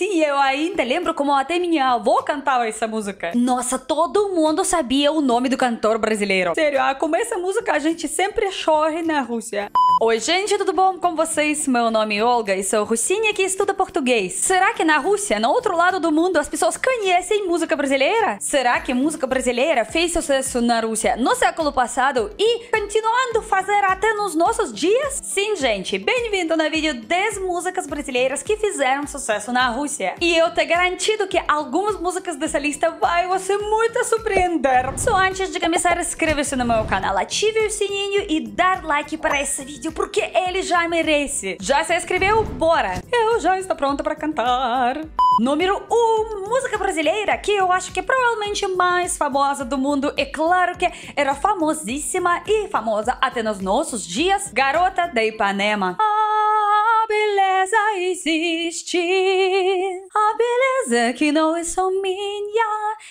Sim, eu ainda lembro como até minha avó cantava essa música. Nossa, todo mundo sabia o nome do cantor brasileiro. Sério, ah, com essa música a gente sempre chora na Rússia. Oi, gente, tudo bom com vocês? Meu nome é Olga e sou russinha que estuda português. Será que na Rússia, no outro lado do mundo, as pessoas conhecem música brasileira? Será que música brasileira fez sucesso na Rússia no século passado e continuando fazer até nos nossos dias? Sim, gente, bem-vindo no vídeo 10 músicas brasileiras que fizeram sucesso na Rússia. E eu te garantido que algumas músicas dessa lista vai você muito surpreender. Só antes de começar, inscreva-se no meu canal, ative o sininho e dar like para esse vídeo porque ele já merece. Já se inscreveu? Bora! Eu já estou pronta para cantar. Número 1, um, música brasileira, que eu acho que é provavelmente mais famosa do mundo. É claro que era famosíssima e famosa até nos nossos dias. Garota da Ipanema. Ah, beleza existe. A beleza que não é só minha,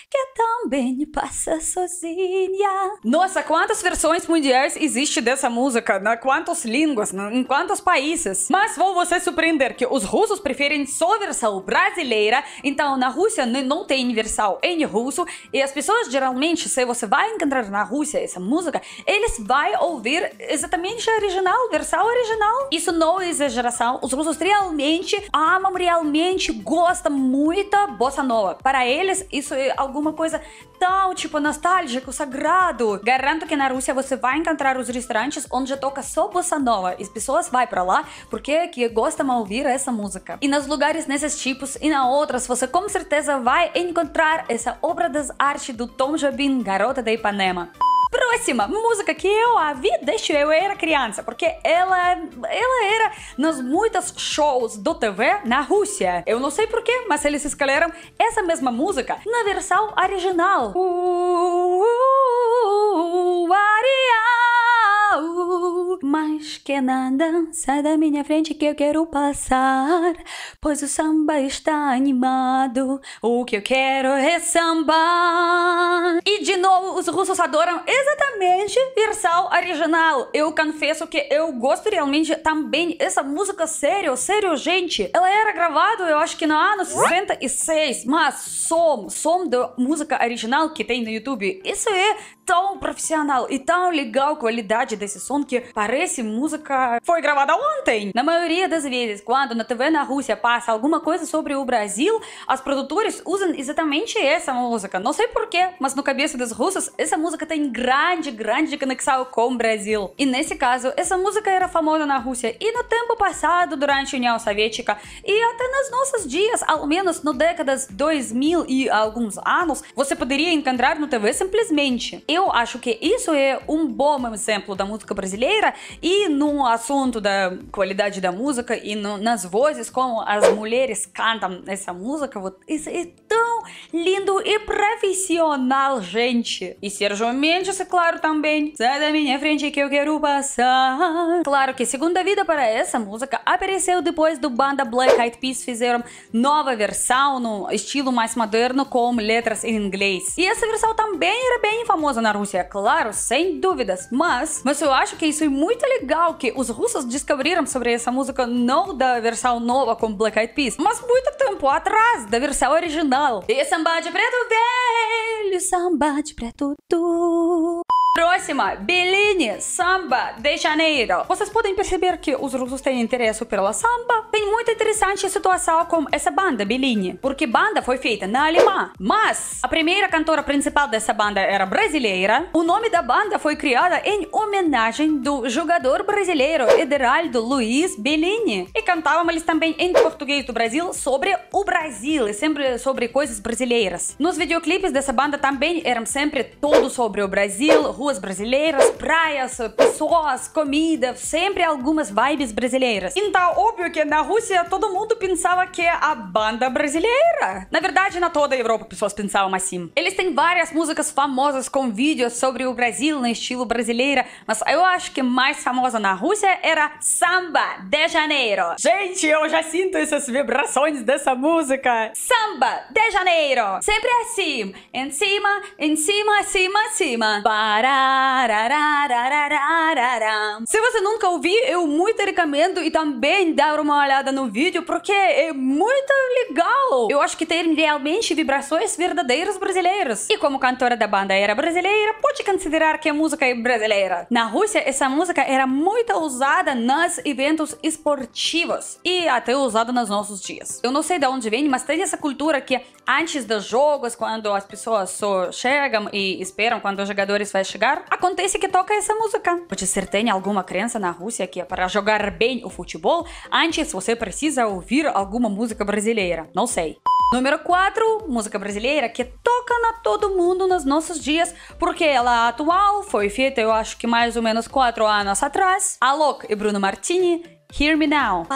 que também passa sozinha. Nossa, quantas versões mundiais existe dessa música? Na né? quantas línguas? Né? Em quantos países? Mas vou você surpreender que os russos preferem só versal versão brasileira. Então, na Rússia não tem versal em russo. E as pessoas geralmente, se você vai encontrar na Rússia essa música, eles vão ouvir exatamente a original, versão original. Isso não é exageração os russos realmente amam, realmente gostam muito bossa nova. Para eles, isso é alguma coisa tão, tipo, nostálgico, sagrado. Garanto que na Rússia você vai encontrar os restaurantes onde toca só bossa nova. E as pessoas vão para lá porque que gostam de ouvir essa música. E nos lugares nesses tipos e na outras, você com certeza vai encontrar essa obra das artes do Tom Jobim, Garota da Ipanema. Próxima música que eu a vi desde eu era criança, porque ela, ela era nas muitas shows do TV na Rússia. Eu não sei porquê, mas eles escolheram essa mesma música na versão original. Uh, mais que nada, sai da minha frente que eu quero passar, pois o samba está animado, o que eu quero é samba. E de novo, os russos adoram exatamente versão original. Eu confesso que eu gosto realmente também essa música, sério, sério, gente. Ela era gravada, eu acho que no ano 66, mas som, som da música original que tem no YouTube, isso é tão profissional e tão legal a qualidade desse som que parece esse, música foi gravada ontem. Na maioria das vezes, quando na TV na Rússia passa alguma coisa sobre o Brasil, as produtoras usam exatamente essa música. Não sei porquê, mas no cabeça dos russos, essa música tem grande, grande conexão com o Brasil. E nesse caso, essa música era famosa na Rússia e no tempo passado, durante a União Soviética, e até nos nossos dias, ao menos no décadas 2000 e alguns anos, você poderia encontrar no TV simplesmente. Eu acho que isso é um bom exemplo da música brasileira e no assunto da qualidade da música e no, nas vozes, como as mulheres cantam essa música, вот, isso é tão lindo e profissional, gente. E Sérgio Mendes, é claro, também. Sai da minha frente que eu quero passar. Claro que Segunda Vida para essa música apareceu depois do banda Black Eyed Peas fizeram nova versão no estilo mais moderno com letras em inglês. E essa versão também era bem famosa na Rússia, claro, sem dúvidas. Mas, mas eu acho que isso é muito muito legal que os russos descobriram sobre essa música não da versão nova com Black Eyed Peas, mas muito tempo atrás da versão original. E samba de preto velho, samba de preto tu. Próxima, Beline, samba de Janeiro. Vocês podem perceber que os russos têm interesse pela samba. Tem muito interessante a situação com essa banda, Beline, porque banda foi feita na Alemanha, mas a primeira cantora principal dessa banda era brasileira. O nome da banda foi criada em homenagem do jogador brasileiro Ederaldo Luiz Bellini. E cantavam eles também em português do Brasil sobre o Brasil e sempre sobre coisas brasileiras. Nos videoclipes dessa banda também eram sempre todos sobre o Brasil, rua brasileiras, praias, pessoas, comida, sempre algumas vibes brasileiras. Então, óbvio que na Rússia todo mundo pensava que é a banda brasileira. Na verdade, na toda a Europa pessoas pensavam assim. Eles têm várias músicas famosas com vídeos sobre o Brasil no estilo brasileiro. mas eu acho que mais famosa na Rússia era Samba de Janeiro. Gente, eu já sinto essas vibrações dessa música. Samba de Janeiro. Sempre assim, em cima, em cima, cima, cima. Para se você nunca ouviu, eu muito recomendo e também dar uma olhada no vídeo, porque é muito legal. Eu acho que tem realmente vibrações verdadeiras brasileiras. E como cantora da banda era brasileira, pode considerar que a música é brasileira. Na Rússia, essa música era muito usada nos eventos esportivos e até usada nos nossos dias. Eu não sei de onde vem, mas tem essa cultura que antes dos jogos, quando as pessoas só chegam e esperam quando os jogadores vão chegar chegar, acontece que toca essa música. Pode ser tenha alguma criança na Rússia que é para jogar bem o futebol, antes você precisa ouvir alguma música brasileira. Não sei. Número 4, música brasileira que toca na todo mundo nos nossos dias, porque ela é atual, foi feita eu acho que mais ou menos 4 anos atrás. Alok e Bruno Martini Hear me now.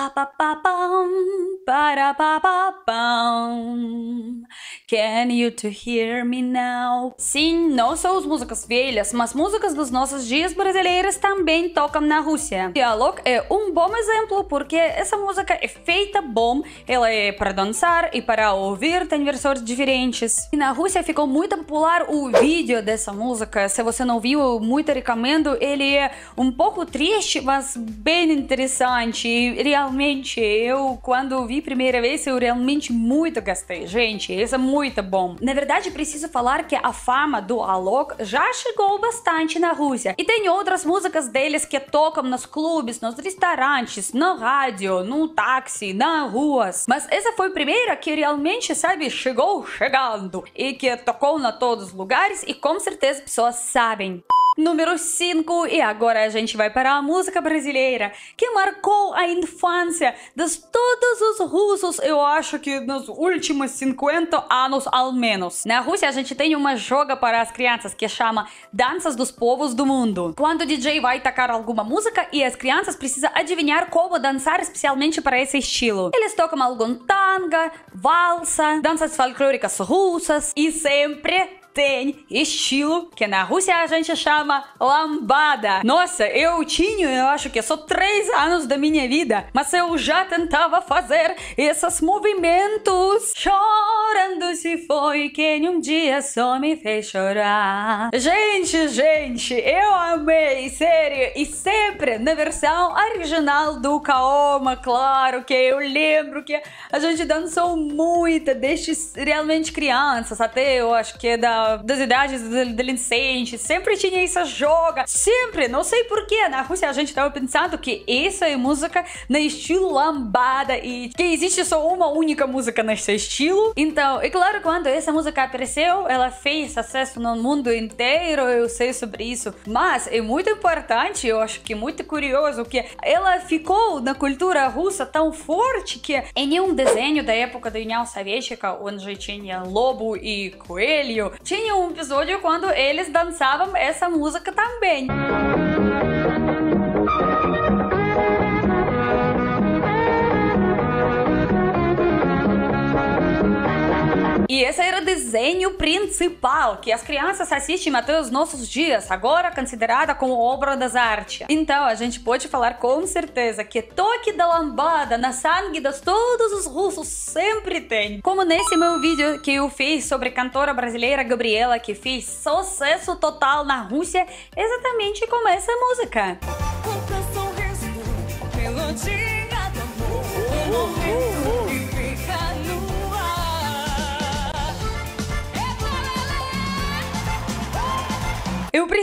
Can you to hear me now? Sim, não só as músicas velhas, mas músicas dos nossos dias brasileiras também tocam na Rússia. Dialog é um bom exemplo porque essa música é feita bom, ela é para dançar e para ouvir, tem versões diferentes. E na Rússia ficou muito popular o vídeo dessa música. Se você não viu, muito recomendo. Ele é um pouco triste, mas bem interessante bastante. realmente, eu, quando vi a primeira vez, eu realmente muito gastei. Gente, isso é muito bom. Na verdade, preciso falar que a fama do Alok já chegou bastante na Rússia. E tem outras músicas deles que tocam nos clubes, nos restaurantes, no rádio, no táxi, nas ruas. Mas essa foi a primeira que realmente, sabe, chegou chegando. E que tocou na todos os lugares e com certeza pessoas sabem. Número 5, e agora a gente vai para a música brasileira, que marcou a infância de todos os russos, eu acho que nos últimos 50 anos ao menos. Na Rússia a gente tem uma joga para as crianças que chama Danças dos Povos do Mundo. Quando o DJ vai tocar alguma música e as crianças precisam adivinhar como dançar especialmente para esse estilo. Eles tocam algum tanga, valsa, danças folclóricas russas e sempre tem estilo, que na Rússia a gente chama lambada. Nossa, eu tinha, eu acho que só três anos da minha vida, mas eu já tentava fazer esses movimentos. Chorando se foi quem um dia só me fez chorar. Gente, gente, eu amei, sério, e sempre na versão original do Kaoma, claro que eu lembro que a gente dançou muito desde realmente crianças, até eu acho que da das idades adolescentes, sempre tinha essa joga, sempre, não sei porquê, na Rússia a gente estava pensando que essa é música no estilo lambada e que existe só uma única música nesse estilo. Então, é claro, quando essa música apareceu, ela fez sucesso no mundo inteiro, eu sei sobre isso, mas é muito importante, eu acho que é muito curioso que ela ficou na cultura russa tão forte que em nenhum desenho da época da União Soviética, onde tinha lobo e coelho, tinha um episódio quando eles dançavam essa música também. E esse era o desenho principal que as crianças assistem até os nossos dias, agora considerada como obra das artes. Então a gente pode falar com certeza que toque da lambada na sangue das todos os russos sempre tem. Como nesse meu vídeo que eu fiz sobre cantora brasileira Gabriela que fez sucesso total na Rússia, exatamente como essa música.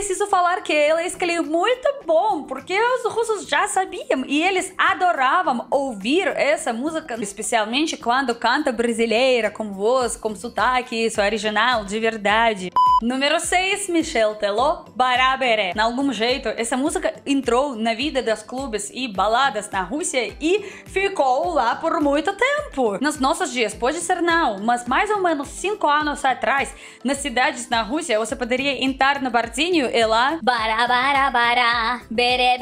preciso falar que ele escolheu muito bom, porque os russos já sabiam e eles adoravam ouvir essa música, especialmente quando canta brasileira, com voz, com sotaque, isso é original, de verdade. Número 6, Michel Teló, Barabere. De algum jeito, essa música entrou na vida dos clubes e baladas na Rússia e ficou lá por muito tempo. Nos nossos dias, pode ser não, mas mais ou menos 5 anos atrás, nas cidades na Rússia, você poderia entrar no barzinho e lá... Bara Bara Bara Bara,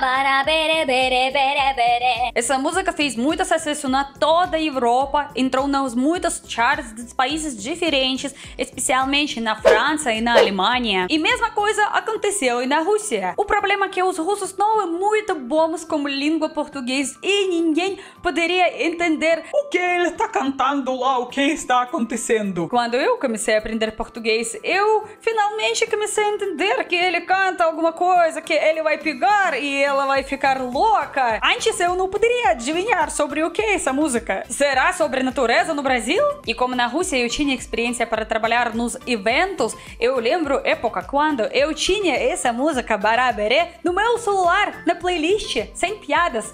bara, bara, Essa música fez muito sucesso na toda a Europa, entrou nas muitas charts dos países diferentes, especialmente na França e na Alemanha. E mesma coisa aconteceu na Rússia. O problema é que os russos não são muito bons como língua portuguesa e ninguém poderia entender o que ele está cantando lá, o que está acontecendo. Quando eu comecei a aprender português, eu finalmente comecei a entender que ele ele canta alguma coisa que ele vai pegar e ela vai ficar louca. Antes eu não poderia adivinhar sobre o que é essa música. Será sobre natureza no Brasil? E como na Rússia eu tinha experiência para trabalhar nos eventos, eu lembro época quando eu tinha essa música Barabere no meu celular, na playlist, sem piadas.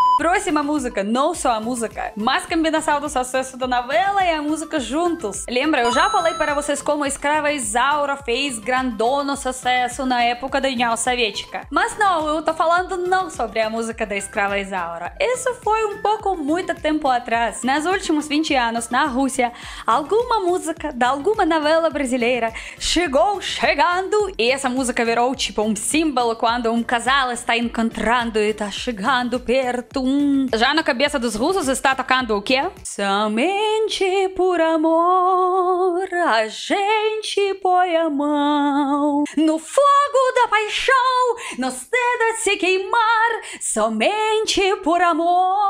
Próxima música, não só a música, mas combinação do sucesso da novela e a música juntos. Lembra, eu já falei para vocês como a escrava Isaura fez grandono sucesso na época da União Soviética. Mas não, eu tô falando não sobre a música da escrava Isaura. Isso foi um pouco muito tempo atrás. Nos últimos 20 anos, na Rússia, alguma música de alguma novela brasileira chegou chegando e essa música virou tipo um símbolo quando um casal está encontrando e está chegando perto Hum. Já na cabeça dos russos está tocando o quê? Somente por amor a gente põe a mão no fogo da paixão, nos dedos se queimar, somente por amor.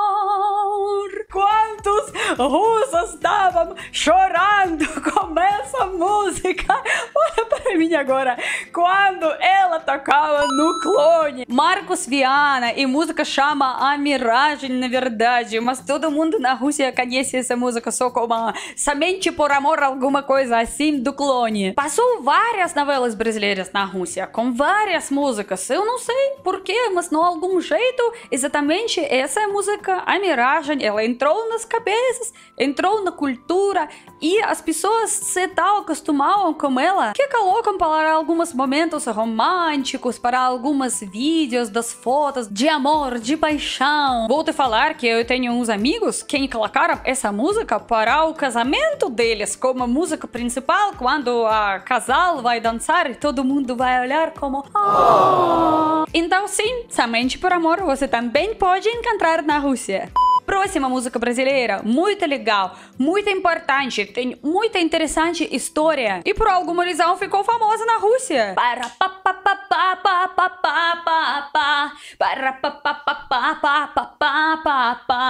Quantos russos estavam chorando com essa música? Olha para mim agora, quando ela tocava no clone. Marcos Viana e música chama Amir coragem na verdade, mas todo mundo na Rússia conhece essa música só como Somente por Amor, alguma coisa assim, do clone. Passou várias novelas brasileiras na Rússia, com várias músicas, eu não sei porquê, mas de algum jeito, exatamente essa música, a miragem, ela entrou nas cabeças, entrou na cultura, e as pessoas se tal acostumavam com ela, que colocam para alguns momentos românticos, para alguns vídeos das fotos de amor, de paixão, então, vou te falar que eu tenho uns amigos que colocaram essa música para o casamento deles como música principal quando a casal vai dançar e todo mundo vai olhar como. Oh. Então, sim, somente por amor você também pode encontrar na Rússia. Próxima música brasileira, muito legal, muito importante, tem muita interessante história. E por alguma razão ficou famosa na Rússia.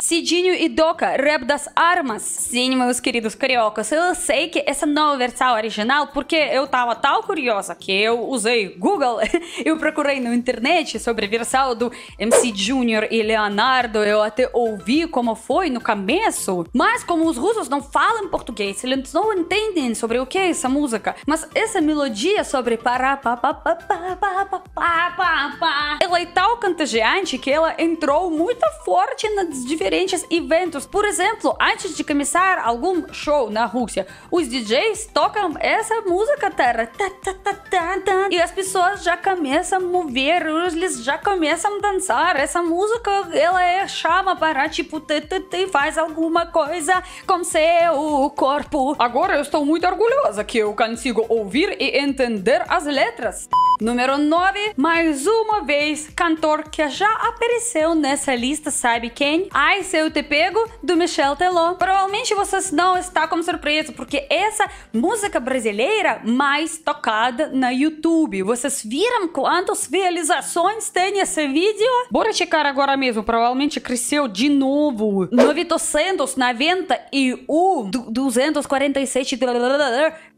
Sidinho e Doca, rap das armas. Sim, meus queridos cariocas, eu sei que essa nova versão original, porque eu tava tão curiosa que eu usei Google, eu procurei na internet sobre a versão do MC Junior e Leonardo, eu até ouvi como foi no começo, mas como os russos não falam português, eles não entendem sobre o que é essa música, mas essa melodia sobre para pa pa pa pa pa pa pa pa pa ela é tão contagiante que ela entrou muito forte nos diferentes eventos. Por exemplo, antes de começar algum show na Rússia, os DJs tocam essa música terra e as pessoas já começam a mover, eles já começam a dançar. Essa música ela é chama para tipo tipo, t, t, t, faz alguma coisa com seu corpo. Agora eu estou muito orgulhosa que eu consigo ouvir e entender as letras. Número 9, mais uma vez, cantor que já apareceu nessa lista, sabe quem? Ai, se eu te pego, do Michel Teló. Provavelmente vocês não estão com surpresa, porque essa música brasileira mais tocada na YouTube. Vocês viram quantas visualizações tem esse vídeo? Bora checar agora mesmo, provavelmente cresceu de novo novo. 991 247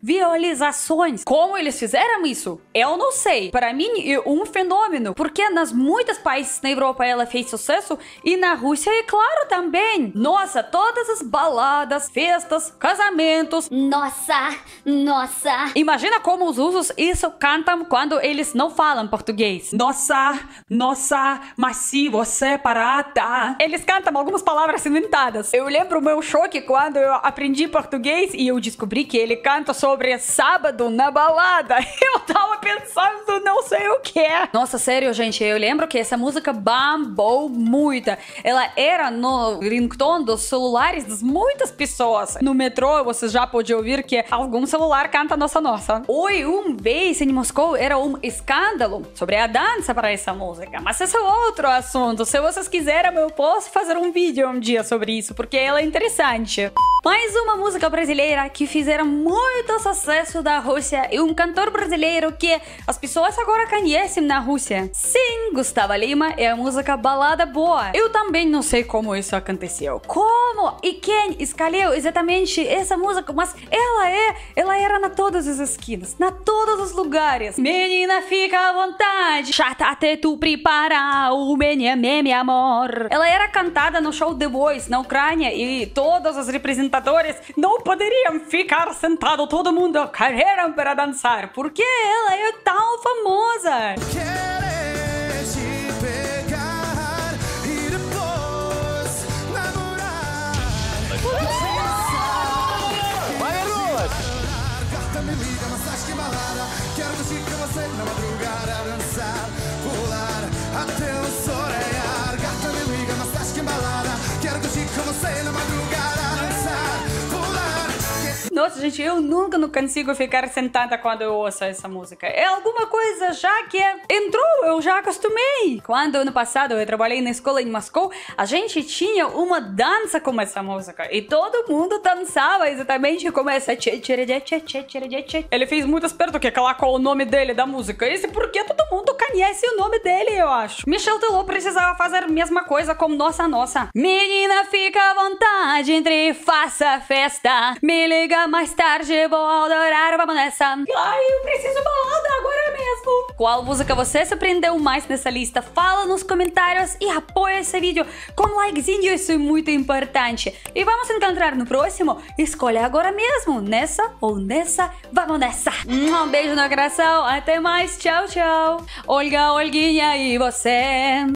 visualizações. Como eles fizeram isso? Eu não sei. Para mim é um fenômeno, porque nas muitos países na Europa ela fez sucesso e na Rússia é claro também. Nossa, todas as baladas, festas, casamentos. Nossa, nossa. Imagina como os russos isso cantam quando eles não falam português. Nossa, nossa, mas se você é parar, tá. Eles cantam alguma algumas palavras inventadas. Eu lembro o meu choque quando eu aprendi português e eu descobri que ele canta sobre sábado na balada. Eu tava pensando não sei o que. É. Nossa, sério, gente, eu lembro que essa música bambou muito. Ela era no ringtone dos celulares de muitas pessoas. No metrô, você já pode ouvir que algum celular canta Nossa Nossa. Oi, um vez em Moscou era um escândalo sobre a dança para essa música. Mas esse é outro assunto. Se vocês quiserem, eu posso fazer um vídeo vídeo um dia sobre isso, porque ela é interessante. Mais uma música brasileira que fizeram muito sucesso da Rússia e um cantor brasileiro que as pessoas agora conhecem na Rússia. Sim, Gustavo Lima é a música Balada Boa. Eu também não sei como isso aconteceu. Como e quem escolheu exatamente essa música, mas ela é, ela era na todas as esquinas, na todos os lugares. Menina, fica à vontade. Chata até tu preparar o menino, meu amor. Ela era cantada no um show The Voice na Ucrânia e todos os representadores não poderiam ficar sentados, todo mundo carreira para dançar, porque ela é tão famosa. Yeah! Nossa, gente, eu nunca não consigo ficar sentada quando eu ouço essa música. É alguma coisa já que é, entrou, eu já acostumei. Quando ano passado eu trabalhei na escola em Moscou, a gente tinha uma dança com essa música e todo mundo dançava exatamente como essa. Ele fez muito esperto que colocou o nome dele da música. Esse porque todo mundo conhece o nome dele, eu acho. Michel Teló precisava fazer a mesma coisa com Nossa Nossa. Menina, fica à vontade entre faça festa. Me liga mais mais tarde, vou adorar, vamos nessa. Ai, eu preciso balada agora mesmo. Qual música você aprendeu mais nessa lista? Fala nos comentários e apoia esse vídeo com likezinho, isso é muito importante. E vamos encontrar no próximo? Escolha agora mesmo, nessa ou nessa, vamos nessa. Um beijo no coração, até mais, tchau, tchau. Olga, Olguinha e você.